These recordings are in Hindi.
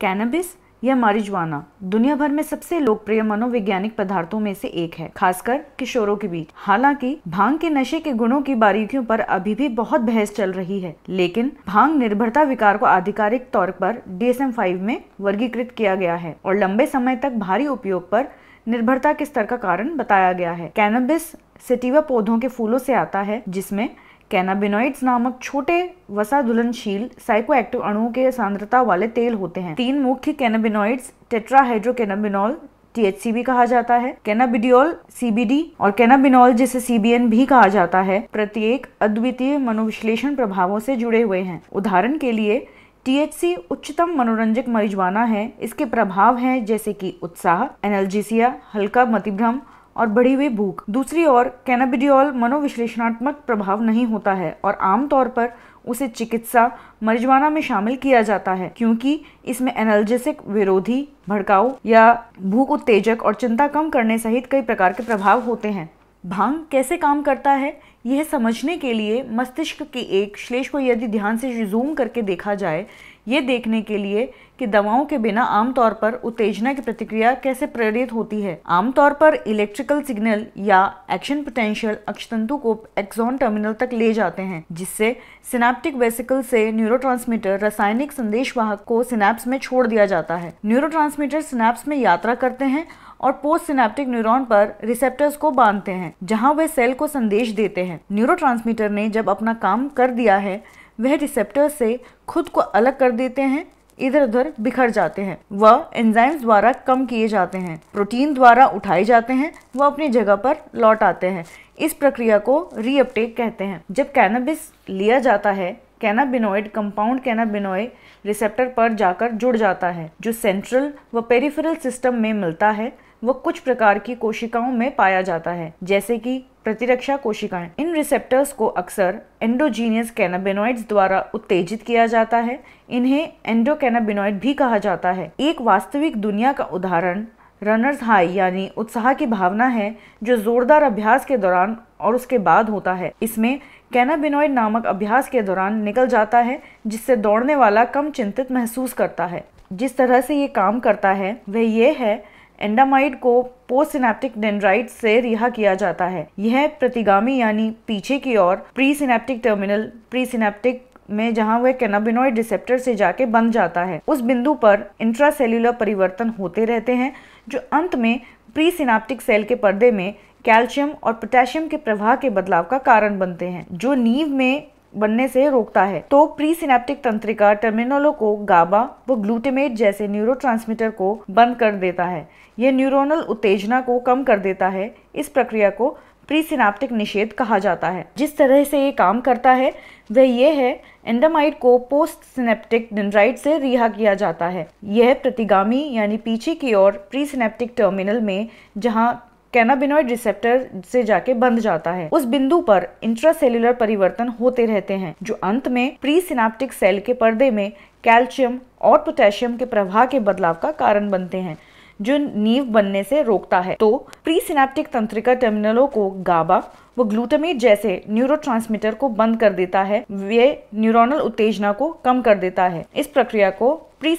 कैनबिस या मारिजवाना दुनिया भर में सबसे लोकप्रिय मनोवैज्ञानिक पदार्थों में से एक है खासकर किशोरों के बीच हालांकि भांग के नशे के गुणों की बारीकियों पर अभी भी बहुत बहस चल रही है लेकिन भांग निर्भरता विकार को आधिकारिक तौर पर डीएसएम फाइव में वर्गीकृत किया गया है और लंबे समय तक भारी उपयोग पर निर्भरता के स्तर का कारण बताया गया है कैनबिस सिटीवा पौधों के फूलों से आता है जिसमें कैनाबिनोइड्स नामक छोटे वसा दुलनशील साइकोएक्टिव अणुओं के सांद्रता वाले तेल होते हैं तीन मुख्य कैनाबिनोइड्स टेट्राहाइड्रोकेनाबिनॉल टीएचसी भी कहा जाता है कैनाबिडियोल सीबीडी और कैनाबिनॉल जिसे सीबीएन भी कहा जाता है प्रत्येक अद्वितीय मनोविश्लेषण प्रभावों से जुड़े हुए हैं उदाहरण के लिए टीएचसी उच्चतम मनोरंजक मरिजवाना है इसके प्रभाव हैं जैसे कि उत्साह एनर्जीसिया हल्का मतिभ्रम और बढ़ी हुई भूख दूसरी ओर कैनाबिडियोल मनोविश्लेषणात्मक प्रभाव नहीं होता है और आमतौर पर उसे चिकित्सा मरिजवाना में शामिल किया जाता है क्योंकि इसमें एनर्जेसिक विरोधी भड़काऊ या भूख उत्तेजक और चिंता कम करने सहित कई प्रकार के प्रभाव होते हैं भांग कैसे काम करता है यह समझने के लिए मस्तिष्क के एक श्लेष को यदि ध्यान से जूम करके देखा जाए ये देखने के लिए कि दवाओं के बिना आमतौर पर उत्तेजना की प्रतिक्रिया कैसे प्रेरित होती है आमतौर पर इलेक्ट्रिकल सिग्नल या एक्शन पोटेंशियल अक्षतंतु को एक्सॉन टर्मिनल तक ले जाते हैं जिससे सिनेप्टिक वेसिकल से न्यूरो रासायनिक संदेश वाहक को सिनेप्स में छोड़ दिया जाता है न्यूरो ट्रांसमीटर में यात्रा करते हैं और पोस्ट सिनेप्टिक न्यूरॉन पर रिसेप्टर्स को बांधते हैं जहां वे सेल को संदेश देते हैं न्यूरो ने जब अपना काम कर दिया है वह रिसेप्टर से खुद को अलग कर देते हैं इधर उधर बिखर जाते हैं वह एंजाइम्स द्वारा कम किए जाते हैं प्रोटीन द्वारा उठाए जाते हैं वह अपनी जगह पर लौट आते हैं इस प्रक्रिया को रीअपटेक कहते हैं जब कैनबिस लिया जाता है कैनाबिनोइड कंपाउंड कैनाबिनोइ रिसेप्टर पर जाकर जुड़ जाता है जो सेंट्रल व पेरिफेरल सिस्टम में मिलता है वह कुछ प्रकार की कोशिकाओं में पाया जाता है जैसे कि प्रतिरक्षा कोशिकाएं इन रिसेप्टर्स को अक्सर एंडोजीनियस कैनाबिनोइड्स द्वारा उत्तेजित किया जाता है इन्हें एंडोकैनाबिनोइड भी कहा जाता है एक वास्तविक दुनिया का उदाहरण रनर्स हाई यानी उत्साह की भावना है जो जोरदार अभ्यास के दौरान और उसके बाद होता है इसमें कैनाबिनोइड नामक अभ्यास के दौरान निकल जाता है जिससे दौड़ने वाला कम चिंतित महसूस करता है जिस तरह से ये काम करता है वह ये है एंडामाइड को पोस्टिनेप्टिक डेंड्राइट से रिहा किया जाता है यह प्रतिगामी यानी पीछे की ओर प्रीसिनेप्टिक टर्मिनल प्रीसिनेप्टिक में जहां वह कैनाबिनोइड रिसेप्टर से जाके बन जाता है उस बिंदु पर इंट्रासेल्युलर परिवर्तन होते रहते हैं जो अंत में प्री सेल के पर्दे में कैल्शियम और पोटेशियम के प्रवाह के बदलाव का कारण बनते हैं जो नींव में बनने से रोकता है तो प्री सिनेप्टिक तंत्रिका टर्मिनलों को गाबा व ग्लूटेमेट जैसे न्यूरो को बंद कर देता है यह न्यूरोनल उत्तेजना को कम कर देता है इस प्रक्रिया को प्री प्रीसिनाप्टिक निषेध कहा जाता है जिस तरह से ये काम करता है वह ये है एंडामाइड को पोस्ट सिनेप्टिक डेंड्राइट से रिहा किया जाता है यह प्रतिगामी यानी पीछे की ओर प्री सिनेप्टिक टर्मिनल में जहाँ कैनाबिनॉइड रिसेप्टर से जाके बंद जाता है उस बिंदु पर इंट्रासेल्यूलर परिवर्तन होते रहते हैं जो अंत में प्रीसिनाप्टिक सेल के पर्दे में कैल्शियम और पोटेशियम के प्रवाह के बदलाव का कारण बनते हैं जो नींव बनने से रोकता है तो प्री तंत्रिका टर्मिनलों को गाबा व ग्लूटामेट जैसे न्यूरोट्रांसमीटर को बंद कर देता है वे न्यूरोनल उत्तेजना को कम कर देता है इस प्रक्रिया को प्री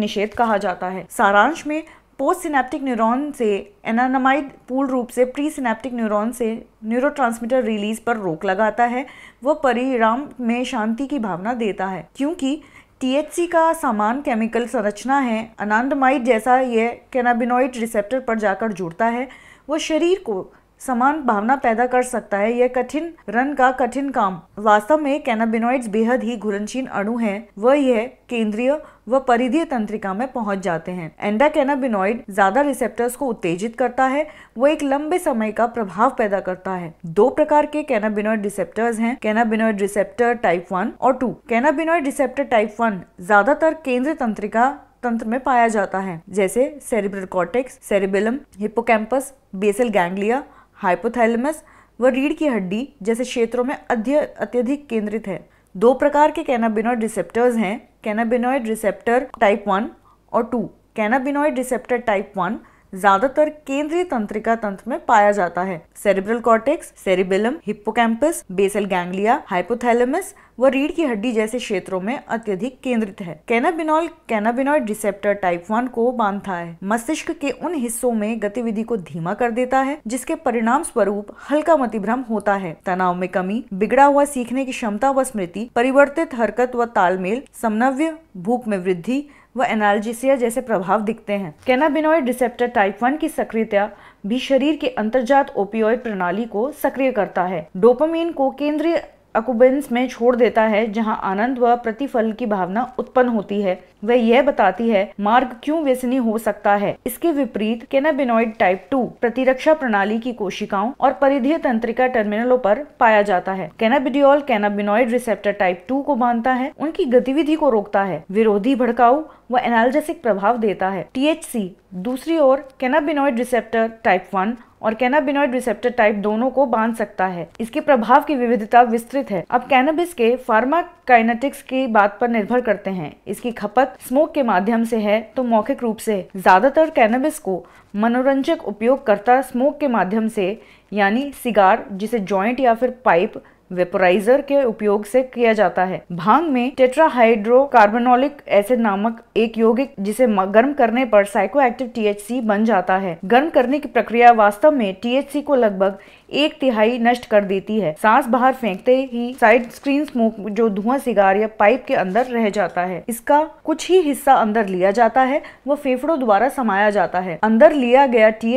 निषेध कहा जाता है सारांश में पोस्ट सिनेप्टिक न्यूरॉन से एनानामाइड पूर्ण रूप से प्री सिनेप्टिक न्यूरॉन से न्यूरोट्रांसमीटर रिलीज पर रोक लगाता है वह परिणाम में शांति की भावना देता है क्योंकि टीएचसी का समान केमिकल संरचना है अनांडमाइड जैसा यह कैनाबिनोइड रिसेप्टर पर जाकर जुड़ता है वह शरीर को समान भावना पैदा कर सकता है यह कठिन रन का कठिन काम वास्तव में कैनाबिनोइड्स बेहद ही घुलनशील अणु है वह यह केंद्रीय व परिधीय तंत्रिका में पहुंच जाते हैं एंडाकेनाबिनॉइड ज्यादा रिसेप्टर्स को उत्तेजित करता है वो एक लंबे समय का प्रभाव पैदा करता है दो प्रकार के कैनाबिनॉइड रिसेप्टर्स हैं कैनाबिनॉइड रिसेप्टर टाइप वन और two cannabinoid receptor type one ज्यादातर केंद्र तंत्रिका तंत्र में पाया जाता है जैसे cerebral cortex cerebellum hippocampus basal ganglia hypothalamus व रीढ़ की हड्डी जैसे क्षेत्रों में अत्यधिक केंद्रित है दो प्रकार के कैनाबिनॉइड रिसेप्टर्स हैं कैनाबिनॉइड रिसेप्टर टाइप वन और two cannabinoid receptor type one ज्यादातर केंद्रीय तंत्रिका तंत्र में पाया जाता है cerebral cortex cerebellum hippocampus basal ganglia hypothalamus व रीढ़ की हड्डी जैसे क्षेत्रों में अत्यधिक केंद्रित है cannabinol cannabinoid receptor type one को बांधता है मस्तिष्क के उन हिस्सों में गतिविधि को धीमा कर देता है जिसके परिणाम स्वरूप हल्का मतिभ्रम होता है तनाव में कमी बिगड़ा हुआ सीखने की क्षमता व स्मृति परिवर्तित हरकत व तालमेल समन्वय भूख में वृद्धि व एनालजिसिया जैसे प्रभाव दिखते हैं कैनाबिनॉइड रिसेप्टर टाइप वन की सक्रियता भी शरीर के अंतर्जात ओपियोइड प्रणाली को सक्रिय करता है डोपामीन को केंद्रीय अकुबेंस में छोड़ देता है जहां आनंद व प्रतिफल की भावना उत्पन्न होती है वह यह बताती है मार्ग क्यों व्यसनी हो सकता है इसके विपरीत केनाबिनोइड टाइप टू प्रतिरक्षा प्रणाली की कोशिकाओं और परिधीय तंत्रिका टर्मिनलों पर पाया जाता है cannabidiol cannabinoid receptor type two को बांधता है उनकी गतिविधि को रोकता है विरोधी भड़काऊ व एनाल्जेसिक प्रभाव देता है टी दूसरी ओर केनाबिनोइड रिसेप्टर टाइप वन और कैनाबिनोइड रिसेप्टर टाइप दोनों को बांध सकता है इसके प्रभाव की विविधता विस्तृत है अब कैनबिस के फार्माकाइनेटिक्स की बात पर निर्भर करते हैं इसकी खपत स्मोक के माध्यम से है तो मौखिक रूप से ज्यादातर कैनबिस को मनोरंजक उपयोगकर्ता स्मोक के माध्यम से यानी सिगार जिसे जॉइंट या फिर पाइप वेपोराइजर के उपयोग से किया जाता है भांग में टेट्राहाइड्रोकार्बोनोलिक एसिड नामक एक यौगिक जिसे गर्म करने पर साइको एक्टिव टी बन जाता है गर्म करने की प्रक्रिया वास्तव में टी को लगभग एक तिहाई नष्ट कर देती है सांस बाहर फेंकते ही साइड स्क्रीन स्मोक जो धुआं सिगार या पाइप के अंदर रह जाता है इसका कुछ ही हिस्सा अंदर लिया जाता है वह फेफड़ों द्वारा समाया जाता है अंदर लिया गया टी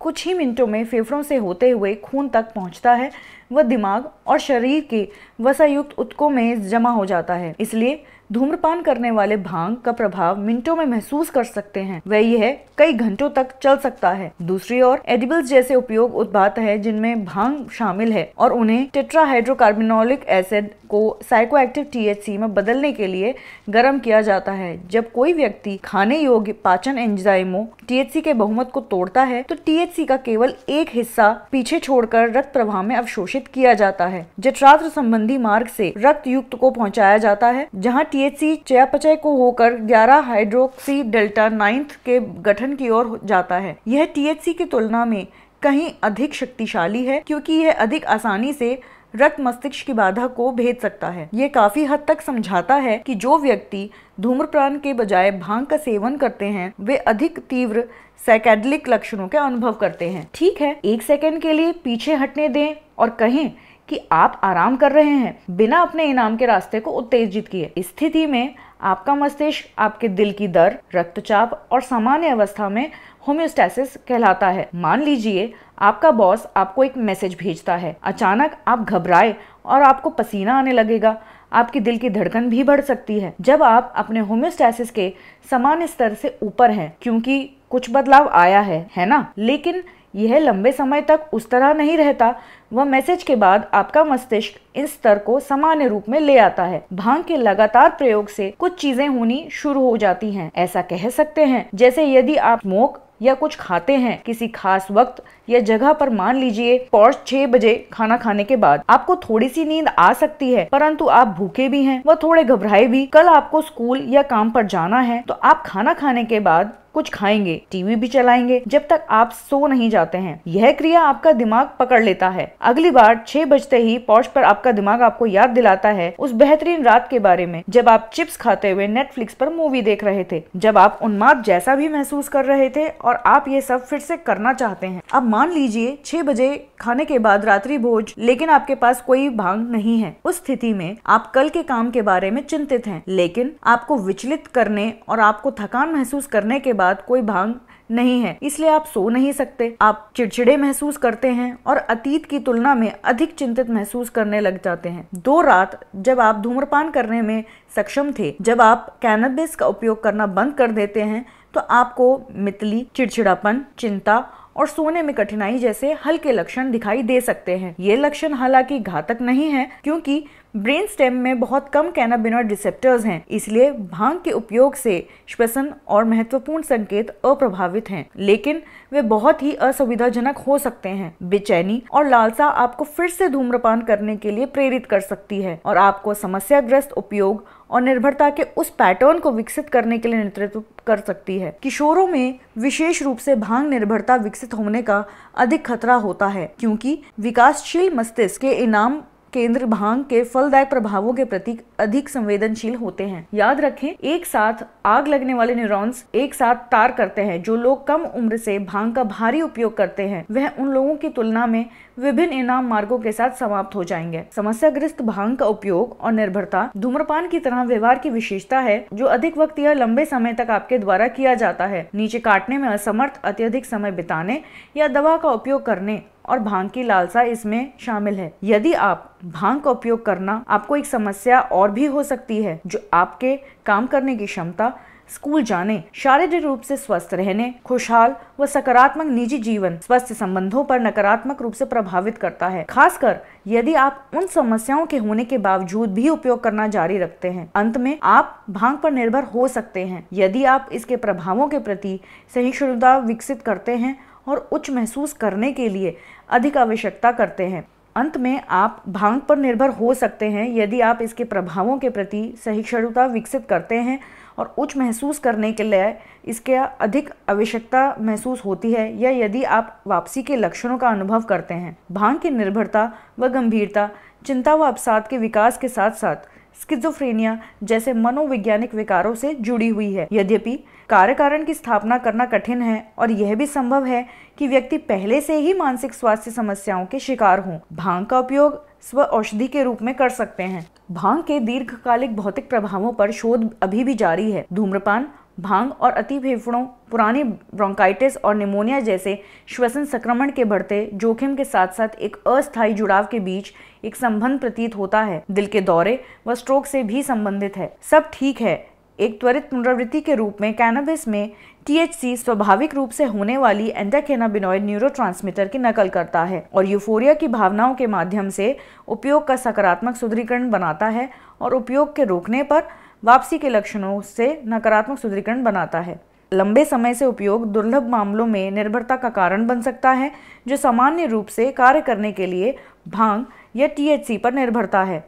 कुछ ही मिनटों में फेफड़ों से होते हुए खून तक पहुंचता है वह दिमाग और शरीर के वसायुक्त उत्कों में जमा हो जाता है इसलिए धूम्रपान करने वाले भांग का प्रभाव मिनटों में महसूस कर सकते हैं वह यह कई घंटों तक चल सकता है दूसरी ओर एडिबल्स जैसे उपयोग उत्पाद है जिनमें भांग शामिल है और उन्हें टेट्राहाइड्रोकार्बिनोलिक एसिड को साइकोएक्टिव टीएचसी में बदलने के लिए गर्म किया जाता है जब कोई व्यक्ति खाने योग्य पाचन एंजाइमों टीएचसी के बहुमत को तोड़ता है तो टीएचसी का केवल एक हिस्सा पीछे छोड़कर रक्त प्रवाह में अवशोषित किया जाता है जटरात्र संबंधी मार्ग से रक्त युक्त को पहुंचाया जाता है जहां टी टीएचसी चयापचय को होकर 11 हाइड्रोक्सी डेल्टा नाइन्थ के गठन की ओर जाता है यह टीएचसी की तुलना में कहीं अधिक शक्तिशाली है क्योंकि यह अधिक आसानी से रक्त मस्तिष्क की बाधा को भेद सकता है ये काफी हद तक समझाता है कि जो व्यक्ति धूम्रपान के बजाय भांग का सेवन करते हैं वे अधिक तीव्र सैकेडलिक लक्षणों का अनुभव करते हैं ठीक है एक सेकेंड के लिए पीछे हटने दें और कहें कि आप आराम कर रहे हैं बिना अपने इनाम के रास्ते को उत्तेजित किए स्थिति में आपका मस्तिष्क आपके दिल की दर रक्तचाप और सामान्य अवस्था में होम्योस्टेसिस कहलाता है मान लीजिए आपका बॉस आपको एक मैसेज भेजता है अचानक आप घबराए और आपको पसीना आने लगेगा आपकी दिल की धड़कन भी बढ़ सकती है जब आप अपने होम्योस्टेसिस के सामान्य स्तर से ऊपर हैं क्योंकि कुछ बदलाव आया है है ना लेकिन यह लंबे समय तक उस तरह नहीं रहता वह मैसेज के बाद आपका मस्तिष्क इन स्तर को सामान्य रूप में ले आता है भांग के लगातार प्रयोग से कुछ चीजें होनी शुरू हो जाती हैं। ऐसा कह सकते हैं जैसे यदि आप मोक या कुछ खाते हैं किसी खास वक्त या जगह पर मान लीजिए पौष छह बजे खाना खाने के बाद आपको थोड़ी सी नींद आ सकती है परंतु आप भूखे भी हैं व थोड़े घबराए भी कल आपको स्कूल या काम पर जाना है तो आप खाना खाने के बाद कुछ खाएंगे टीवी भी चलाएंगे जब तक आप सो नहीं जाते हैं यह क्रिया आपका दिमाग पकड़ लेता है अगली बार छह बजते ही पॉश पर आपका दिमाग आपको याद दिलाता है उस बेहतरीन रात के बारे में जब आप चिप्स खाते हुए नेटफ्लिक्स पर मूवी देख रहे थे जब आप उन्माद जैसा भी महसूस कर रहे थे और आप ये सब फिर से करना चाहते हैं अब मान लीजिए छह बजे खाने के बाद रात्रि भोज लेकिन आपके पास कोई भांग नहीं है उस स्थिति में आप कल के काम के बारे में चिंतित हैं लेकिन आपको विचलित करने और आपको थकान महसूस करने के बाद कोई भांग नहीं है इसलिए आप सो नहीं सकते आप चिड़चिड़े महसूस करते हैं और अतीत की तुलना में अधिक चिंतित महसूस करने लग जाते हैं दो रात जब आप धूम्रपान करने में सक्षम थे जब आप कैनबिस का उपयोग करना बंद कर देते हैं तो आपको मितली चिड़चिड़ापन चिंता और सोने में कठिनाई जैसे हल्के लक्षण दिखाई दे सकते हैं ये लक्षण हालांकि घातक नहीं है क्योंकि ब्रेन स्टेम में बहुत कम कैनाबिनॉइड रिसेप्टर्स हैं इसलिए भांग के उपयोग से श्वसन और महत्वपूर्ण संकेत अप्रभावित हैं लेकिन वे बहुत ही असुविधाजनक हो सकते हैं बेचैनी और लालसा आपको फिर से धूम्रपान करने के लिए प्रेरित कर सकती है और आपको समस्याग्रस्त उपयोग और निर्भरता के उस पैटर्न को विकसित करने के लिए नेतृत्व कर सकती है किशोरों में विशेष रूप से भांग निर्भरता विकसित होने का अधिक खतरा होता है क्योंकि विकासशील मस्तिष्क के इनाम केंद्र भांग के फलदायक प्रभावों के प्रति अधिक संवेदनशील होते हैं याद रखें एक साथ आग लगने वाले न्यूरॉन्स एक साथ तार करते हैं जो लोग कम उम्र से भांग का भारी उपयोग करते हैं वह उन लोगों की तुलना में विभिन्न इनाम मार्गों के साथ समाप्त हो जाएंगे समस्याग्रस्त भांग का उपयोग और निर्भरता धूम्रपान की तरह व्यवहार की विशेषता है जो अधिक वक्त या लंबे समय तक आपके द्वारा किया जाता है नीचे काटने में असमर्थ अत्यधिक समय बिताने या दवा का उपयोग करने और भांग की लालसा इसमें शामिल है यदि आप भांग का उपयोग करना आपको एक समस्या और भी हो सकती है जो आपके काम करने की क्षमता स्कूल जाने शारीरिक रूप से स्वस्थ रहने खुशहाल व सकारात्मक निजी जीवन स्वस्थ संबंधों पर नकारात्मक रूप से प्रभावित करता है खासकर यदि आप उन समस्याओं के होने के बावजूद भी उपयोग करना जारी रखते हैं अंत में आप भांग पर निर्भर हो सकते हैं यदि आप इसके प्रभावों के प्रति सहिष्णुता विकसित करते हैं और उच्च महसूस करने के लिए अधिक आवश्यकता करते हैं अंत में आप भांग पर निर्भर हो सकते हैं यदि आप इसके प्रभावों के प्रति सहिष्णुता विकसित करते हैं और उच्च महसूस करने के लिए इसके अधिक आवश्यकता महसूस होती है या यदि आप वापसी के लक्षणों का अनुभव करते हैं भांग की निर्भरता व गंभीरता चिंता व अवसाद के विकास के साथ साथ स्किजोफ्रेनिया जैसे मनोवैज्ञानिक विकारों से जुड़ी हुई है यद्यपि कार्य कारण की स्थापना करना कठिन है और यह भी संभव है कि व्यक्ति पहले से ही मानसिक स्वास्थ्य समस्याओं के शिकार हों भांग का उपयोग स्व औषधि के रूप में कर सकते हैं भांग के दीर्घकालिक भौतिक प्रभावों पर शोध अभी भी जारी है धूम्रपान भांग और अति फेफड़ों पुरानी ब्रोंकाइटिस और निमोनिया जैसे श्वसन संक्रमण के बढ़ते जोखिम के साथ साथ एक अस्थायी जुड़ाव के बीच एक संबंध प्रतीत होता है दिल के दौरे व स्ट्रोक से भी संबंधित है सब ठीक है एक त्वरित पुनरावृत्ति के रूप में कैनबिस में टीएचसी स्वाभाविक रूप से होने वाली एंटाकेनाबिनॉइड न्यूरोट्रांसमीटर की नकल करता है और यूफोरिया की भावनाओं के माध्यम से उपयोग का सकारात्मक सुदृढ़ीकरण बनाता है और उपयोग के रोकने पर वापसी के लक्षणों से नकारात्मक सुदृढ़ीकरण बनाता है लंबे समय से उपयोग दुर्लभ मामलों में निर्भरता का कारण बन सकता है जो सामान्य रूप से कार्य करने के लिए भांग या टीएचसी पर निर्भरता है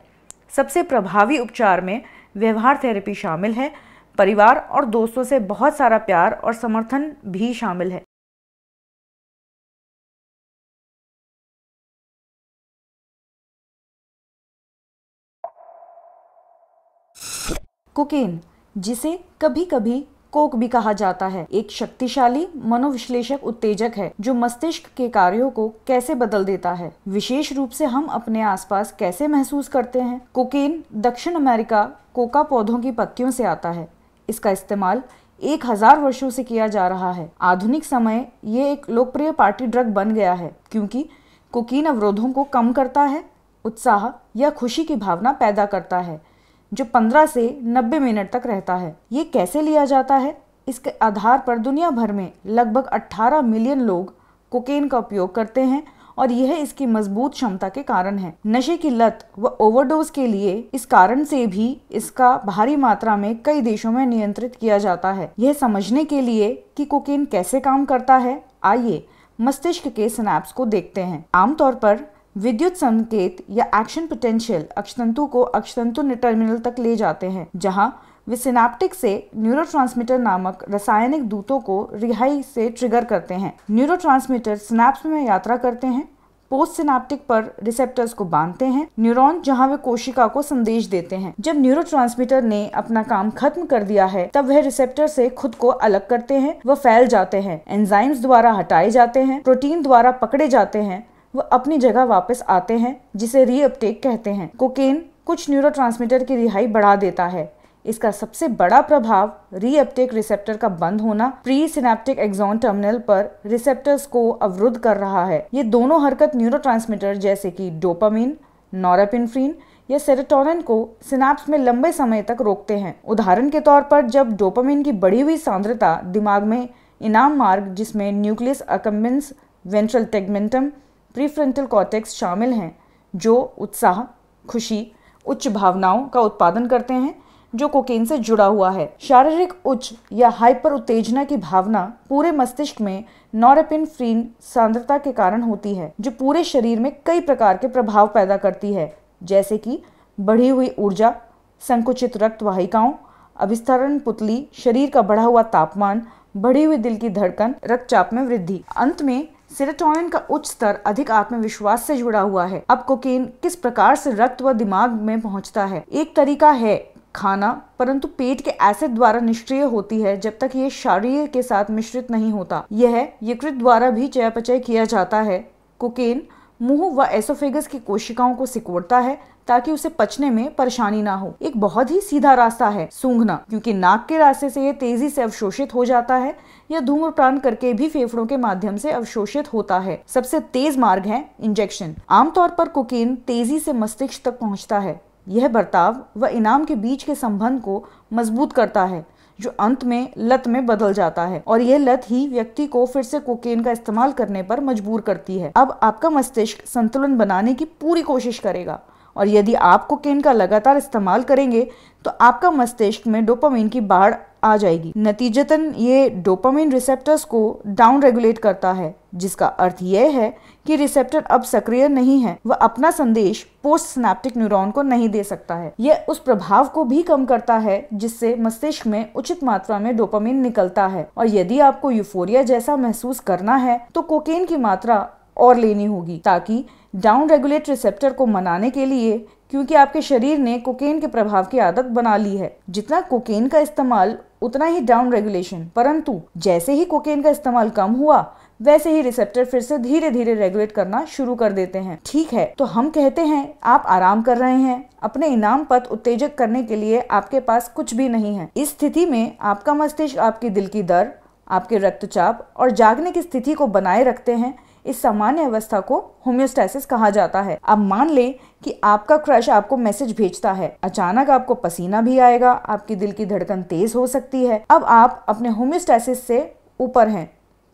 सबसे प्रभावी उपचार में व्यवहार थेरेपी शामिल है परिवार और दोस्तों से बहुत सारा प्यार और समर्थन भी शामिल है कोकेन जिसे कभी कभी कोक भी कहा जाता है एक शक्तिशाली मनोविश्लेषक उत्तेजक है जो मस्तिष्क के कार्यों को कैसे बदल देता है विशेष रूप से हम अपने आसपास कैसे महसूस करते हैं कोकेन दक्षिण अमेरिका कोका पौधों की पत्तियों से आता है इसका इस्तेमाल एक हजार वर्षो से किया जा रहा है आधुनिक समय ये एक लोकप्रिय पार्टी ड्रग बन गया है क्योंकि कोकीन अवरोधों को कम करता है उत्साह या खुशी की भावना पैदा करता है जो 15 से 90 मिनट तक रहता है ये कैसे लिया जाता है इसके आधार पर दुनिया भर में लगभग 18 मिलियन लोग कोकेन का उपयोग करते हैं और यह इसकी मजबूत क्षमता के कारण है नशे की लत व ओवरडोज के लिए इस कारण से भी इसका भारी मात्रा में कई देशों में नियंत्रित किया जाता है यह समझने के लिए कि कोकेन कैसे काम करता है आइए मस्तिष्क के स्नैप्स को देखते हैं आमतौर पर विद्युत संकेत या एक्शन पोटेंशियल अक्षतंतु को अक्षतंतु टर्मिनल तक ले जाते हैं जहां वे सिनाप्टिक से न्यूरोट्रांसमीटर नामक रासायनिक दूतों को रिहाई से ट्रिगर करते हैं न्यूरोट्रांसमीटर सिनेप्स में यात्रा करते हैं पोस्ट सिनाप्टिक पर रिसेप्टर्स को बांधते हैं न्यूरॉन जहां वे कोशिका को संदेश देते हैं जब न्यूरोट्रांसमीटर ने अपना काम खत्म कर दिया है तब वह रिसेप्टर से खुद को अलग करते हैं वह फैल जाते हैं एंजाइम्स द्वारा हटाए जाते हैं प्रोटीन द्वारा पकड़े जाते हैं वह अपनी जगह वापस आते हैं जिसे रीअपटेक कहते हैं कोकेन कुछ न्यूरो की रिहाई बढ़ा देता है इसका सबसे बड़ा प्रभाव रीअपटेक रिसेप्टर का बंद होना प्री सिनेप्टिक एक्सॉन टर्मिनल पर रिसेप्टर्स को अवरुद्ध कर रहा है ये दोनों हरकत न्यूरो जैसे कि डोपामिन नॉरापिनफ्रीन या सेरेटोनिन को सिनेप्स में लंबे समय तक रोकते हैं उदाहरण के तौर पर जब डोपामिन की बढ़ी हुई सांद्रता दिमाग में इनाम मार्ग जिसमें nucleus accumbens ventral tegmentum prefrontal cortex शामिल हैं जो उत्साह खुशी उच्च भावनाओं का उत्पादन करते हैं जो कोकेन से जुड़ा हुआ है शारीरिक उच्च या हाइपर उत्तेजना की भावना पूरे मस्तिष्क में नॉरेपिन फ्रीन सांद्रता के कारण होती है जो पूरे शरीर में कई प्रकार के प्रभाव पैदा करती है जैसे कि बढ़ी हुई ऊर्जा संकुचित रक्त वाहिकाओं अभिस्तरण पुतली शरीर का बढ़ा हुआ तापमान बढ़ी हुई दिल की धड़कन रक्तचाप में वृद्धि अंत में सेरोटोनिन का उच्च स्तर अधिक आत्मविश्वास से जुड़ा हुआ है अब कोकेन किस प्रकार से रक्त व दिमाग में पहुंचता है एक तरीका है खाना परंतु पेट के एसिड द्वारा निष्क्रिय होती है जब तक ये शरीर के साथ मिश्रित नहीं होता यह यकृत द्वारा भी चयापचय किया जाता है कोकेन मुंह व एसोफेगस की कोशिकाओं को सिकोड़ता है ताकि उसे पचने में परेशानी ना हो एक बहुत ही सीधा रास्ता है सूंघना क्योंकि नाक के रास्ते से यह तेजी से अवशोषित हो जाता है या धूम्रपान करके भी फेफड़ों के माध्यम से अवशोषित होता है सबसे तेज मार्ग है इंजेक्शन आमतौर पर कोकेन तेजी से मस्तिष्क तक पहुंचता है यह बर्ताव व इनाम के बीच के संबंध को मजबूत करता है जो अंत में लत में बदल जाता है और यह लत ही व्यक्ति को फिर से कोकेन का इस्तेमाल करने पर मजबूर करती है अब आपका मस्तिष्क संतुलन बनाने की पूरी कोशिश करेगा और यदि आप कोकेन का लगातार इस्तेमाल करेंगे तो आपका मस्तिष्क में डोपामीन की बाढ़ आ जाएगी नतीजतन ये डोपामिन रिसेप्टर्स को डाउन रेगुलेट करता है जिसका अर्थ यह है कि रिसेप्टर अब सक्रिय नहीं है वह अपना संदेश पोस्ट स्नैप्टिक न्यूरॉन को नहीं दे सकता है यह उस प्रभाव को भी कम करता है जिससे मस्तिष्क में उचित मात्रा में डोपामिन निकलता है और यदि आपको यूफोरिया जैसा महसूस करना है तो कोकेन की मात्रा और लेनी होगी ताकि डाउन रेगुलेट रिसेप्टर को मनाने के लिए क्योंकि आपके शरीर ने कोकेन के प्रभाव की आदत बना ली है जितना कोकेन का इस्तेमाल उतना ही डाउन रेगुलेशन परंतु जैसे ही कोकेन का इस्तेमाल कम हुआ वैसे ही रिसेप्टर फिर से धीरे धीरे रेगुलेट करना शुरू कर देते हैं ठीक है तो हम कहते हैं आप आराम कर रहे हैं अपने इनाम पथ उत्तेजक करने के लिए आपके पास कुछ भी नहीं है इस स्थिति में आपका मस्तिष्क आपके दिल की दर आपके रक्तचाप और जागने की स्थिति को बनाए रखते हैं इस सामान्य अवस्था को होम्योस्टैसिस कहा जाता है अब मान लें कि आपका क्रश आपको मैसेज भेजता है अचानक आपको पसीना भी आएगा आपकी दिल की धड़कन तेज हो सकती है अब आप अपने होम्योस्टैसिस से ऊपर हैं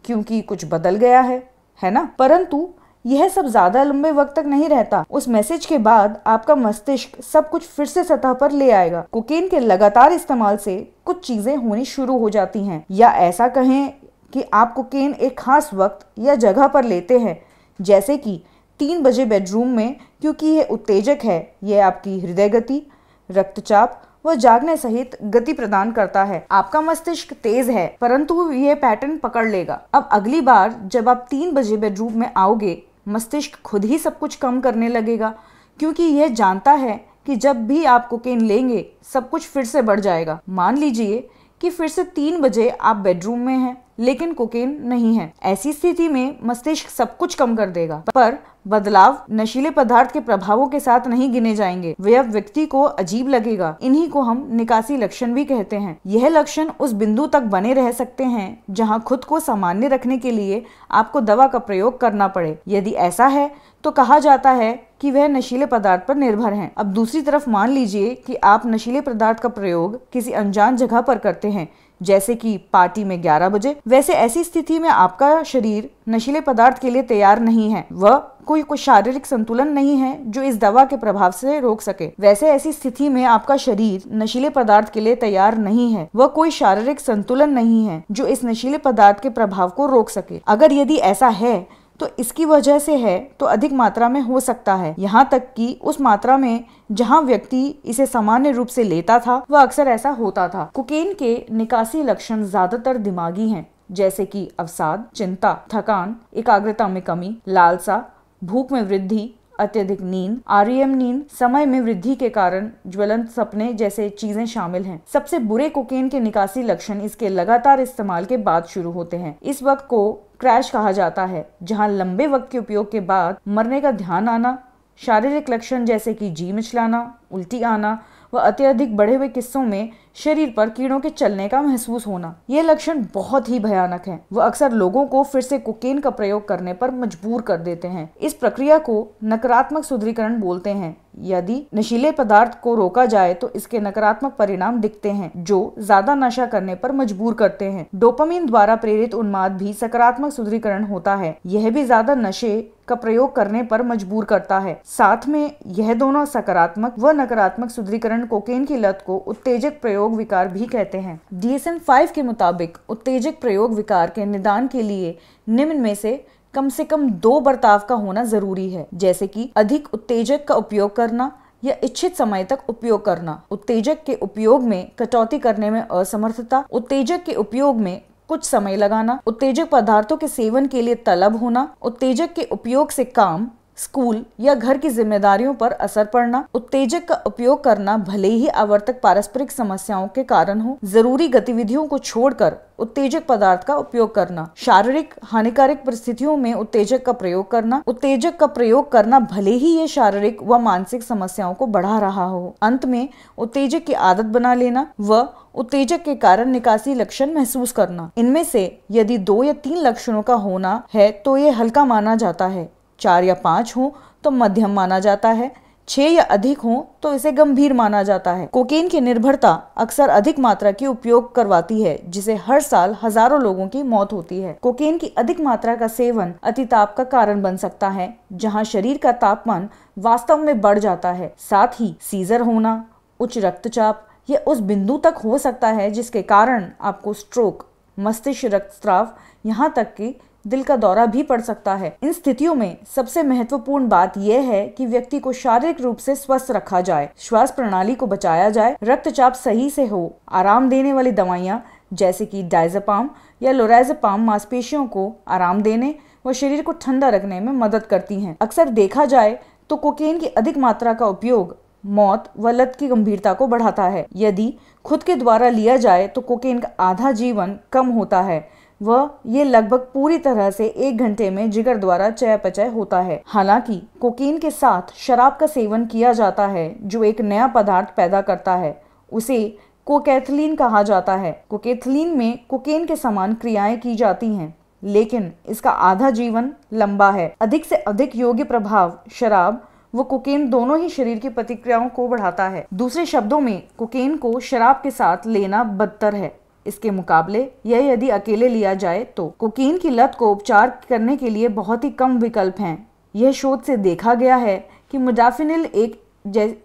क्योंकि कुछ बदल गया है है ना परंतु यह सब ज्यादा लंबे वक्त तक नहीं रहता उस मैसेज के बाद आपका मस्तिष्क सब कुछ फिर से सतह पर ले आएगा कोकेन के लगातार इस्तेमाल से कुछ चीजें होनी शुरू हो जाती हैं या ऐसा कहें कि आप कोकेन एक खास वक्त या जगह पर लेते हैं जैसे कि तीन बजे बेडरूम में क्योंकि यह उत्तेजक है यह आपकी हृदय गति रक्तचाप व जागने सहित गति प्रदान करता है आपका मस्तिष्क तेज है परंतु यह पैटर्न पकड़ लेगा अब अगली बार जब आप तीन बजे बेडरूम में आओगे मस्तिष्क खुद ही सब कुछ कम करने लगेगा क्योंकि यह जानता है कि जब भी आप कोकेन लेंगे सब कुछ फिर से बढ़ जाएगा मान लीजिए कि फिर से तीन बजे आप बेडरूम में हैं लेकिन कोकेन नहीं है ऐसी स्थिति में मस्तिष्क सब कुछ कम कर देगा पर बदलाव नशीले पदार्थ के प्रभावों के साथ नहीं गिने जाएंगे वह व्यक्ति को अजीब लगेगा इन्हीं को हम निकासी लक्षण भी कहते हैं यह लक्षण उस बिंदु तक बने रह सकते हैं जहां खुद को सामान्य रखने के लिए आपको दवा का प्रयोग करना पड़े यदि ऐसा है तो कहा जाता है कि वह नशीले पदार्थ पर निर्भर हैं। अब दूसरी तरफ मान लीजिए कि आप नशीले पदार्थ का प्रयोग किसी अनजान जगह पर करते हैं जैसे कि पार्टी में 11 बजे वैसे ऐसी स्थिति में आपका शरीर नशीले पदार्थ के लिए तैयार नहीं है वह कोई कोई शारीरिक संतुलन नहीं है जो इस दवा के प्रभाव से रोक सके वैसे ऐसी स्थिति में आपका शरीर नशीले पदार्थ के लिए तैयार नहीं है वह कोई शारीरिक संतुलन नहीं है जो इस नशीले पदार्थ के प्रभाव को रोक सके अगर यदि ऐसा है तो इसकी वजह से है तो अधिक मात्रा में हो सकता है यहाँ तक कि उस मात्रा में जहाँ व्यक्ति इसे सामान्य रूप से लेता था वह अक्सर ऐसा होता था कुकेन के निकासी लक्षण ज्यादातर दिमागी हैं जैसे कि अवसाद चिंता थकान एकाग्रता में कमी लालसा भूख में वृद्धि अत्यधिक नींद आरईएम नींद समय में वृद्धि के कारण ज्वलंत सपने जैसे चीजें शामिल हैं सबसे बुरे कोकेन के निकासी लक्षण इसके लगातार इस्तेमाल के बाद शुरू होते हैं इस वक्त को क्रैश कहा जाता है जहां लंबे वक्त के उपयोग के बाद मरने का ध्यान आना शारीरिक लक्षण जैसे कि जी मिचलाना उल्टी आना व अत्यधिक बढ़े हुए किस्सों में शरीर पर कीड़ों के चलने का महसूस होना ये लक्षण बहुत ही भयानक हैं वह अक्सर लोगों को फिर से कुकेन का प्रयोग करने पर मजबूर कर देते हैं इस प्रक्रिया को नकारात्मक सुदृढ़ीकरण बोलते हैं यदि नशीले पदार्थ को रोका जाए तो इसके नकारात्मक परिणाम दिखते हैं जो ज्यादा नशा करने पर मजबूर करते हैं डोपामिन द्वारा प्रेरित उन्माद भी सकारात्मक सुदृढ़ीकरण होता है यह भी ज्यादा नशे का प्रयोग करने पर मजबूर करता है साथ में यह दोनों सकारात्मक व नकारात्मक सुदृढ़ीकरण कोकेन की लत को उत्तेजक प्रयोग विकार भी कहते हैं डीएसएम फाइव के मुताबिक उत्तेजक प्रयोग विकार के निदान के लिए निम्न में से कम से कम दो बर्ताव का होना जरूरी है जैसे कि अधिक उत्तेजक का उपयोग करना या इच्छित समय तक उपयोग करना उत्तेजक के उपयोग में कटौती करने में असमर्थता उत्तेजक के उपयोग में कुछ समय लगाना उत्तेजक पदार्थों के सेवन के लिए तलब होना उत्तेजक के उपयोग से काम स्कूल या घर की जिम्मेदारियों पर असर पड़ना उत्तेजक का उपयोग करना भले ही आवर्तक पारस्परिक समस्याओं के कारण हो जरूरी गतिविधियों को छोड़कर उत्तेजक पदार्थ का उपयोग करना शारीरिक हानिकारक परिस्थितियों में उत्तेजक का प्रयोग करना उत्तेजक का प्रयोग करना भले ही ये शारीरिक व मानसिक समस्याओं को बढ़ा रहा हो अंत में उत्तेजक की आदत बना लेना व उत्तेजक के कारण निकासी लक्षण महसूस करना इनमें से यदि दो या तीन लक्षणों का होना है तो ये हल्का माना जाता है चार या पाँच हों तो मध्यम माना जाता है छः या अधिक हों तो इसे गंभीर माना जाता है कोकीन की निर्भरता अक्सर अधिक मात्रा की उपयोग करवाती है जिसे हर साल हजारों लोगों की मौत होती है कोकीन की अधिक मात्रा का सेवन अतिताप का कारण बन सकता है जहां शरीर का तापमान वास्तव में बढ़ जाता है साथ ही सीजर होना उच्च रक्तचाप यह उस बिंदु तक हो सकता है जिसके कारण आपको स्ट्रोक मस्तिष्क रक्तस्राव यहाँ तक की दिल का दौरा भी पड़ सकता है इन स्थितियों में सबसे महत्वपूर्ण बात यह है कि व्यक्ति को शारीरिक रूप से स्वस्थ रखा जाए श्वास प्रणाली को बचाया जाए रक्तचाप सही से हो आराम देने वाली दवाइयाँ जैसे कि डाइजापाम या लोराइजपाम मांसपेशियों को आराम देने व शरीर को ठंडा रखने में मदद करती हैं अक्सर देखा जाए तो कोकेन की अधिक मात्रा का उपयोग मौत व लत की गंभीरता को बढ़ाता है यदि खुद के द्वारा लिया जाए तो कोकेन का आधा जीवन कम होता है वह ये लगभग पूरी तरह से एक घंटे में जिगर द्वारा चयापचय होता है हालांकि कोकीन के साथ शराब का सेवन किया जाता है जो एक नया पदार्थ पैदा करता है उसे कोकैथलीन कहा जाता है कोकेथलीन में कोकेन के समान क्रियाएं की जाती हैं लेकिन इसका आधा जीवन लंबा है अधिक से अधिक योग्य प्रभाव शराब वो कोकेन दोनों ही शरीर की प्रतिक्रियाओं को बढ़ाता है दूसरे शब्दों में कोकेन को शराब के साथ लेना बदतर है इसके मुकाबले यह यदि अकेले लिया जाए तो कोकीन की लत को उपचार करने के लिए बहुत ही कम विकल्प हैं यह शोध से देखा गया है कि मुडाफिनिल एक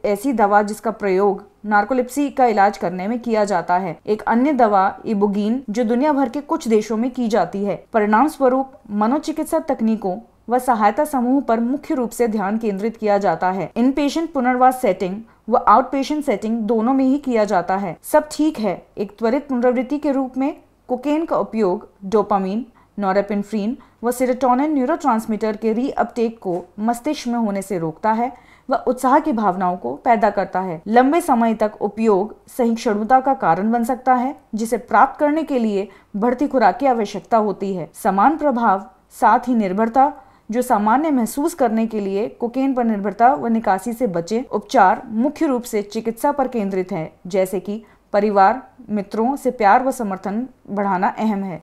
ऐसी दवा जिसका प्रयोग नार्कोलिप्सी का इलाज करने में किया जाता है एक अन्य दवा इबुगीन जो दुनिया भर के कुछ देशों में की जाती है परिणाम स्वरूप मनोचिकित्सा तकनीकों व सहायता समूह पर मुख्य रूप से ध्यान केंद्रित किया जाता है इन पेशेंट पुनर्वास सेटिंग व आउट पेशेंट सेटिंग दोनों में ही किया जाता है सब ठीक है एक त्वरित पुनरावृत्ति के रूप में कोकेन का उपयोग डोपामीन नोरेपिनफ्रीन व सिरेटोनिन न्यूरोट्रांसमीटर के री अपटेक को मस्तिष्क में होने से रोकता है व उत्साह की भावनाओं को पैदा करता है लंबे समय तक उपयोग सहिष्णुता का कारण बन सकता है जिसे प्राप्त करने के लिए बढ़ती खुराक की आवश्यकता होती है समान प्रभाव साथ ही निर्भरता जो सामान्य महसूस करने के लिए कोकेन पर निर्भरता व निकासी से बचे उपचार मुख्य रूप से चिकित्सा पर केंद्रित है जैसे कि परिवार मित्रों से प्यार व समर्थन बढ़ाना अहम है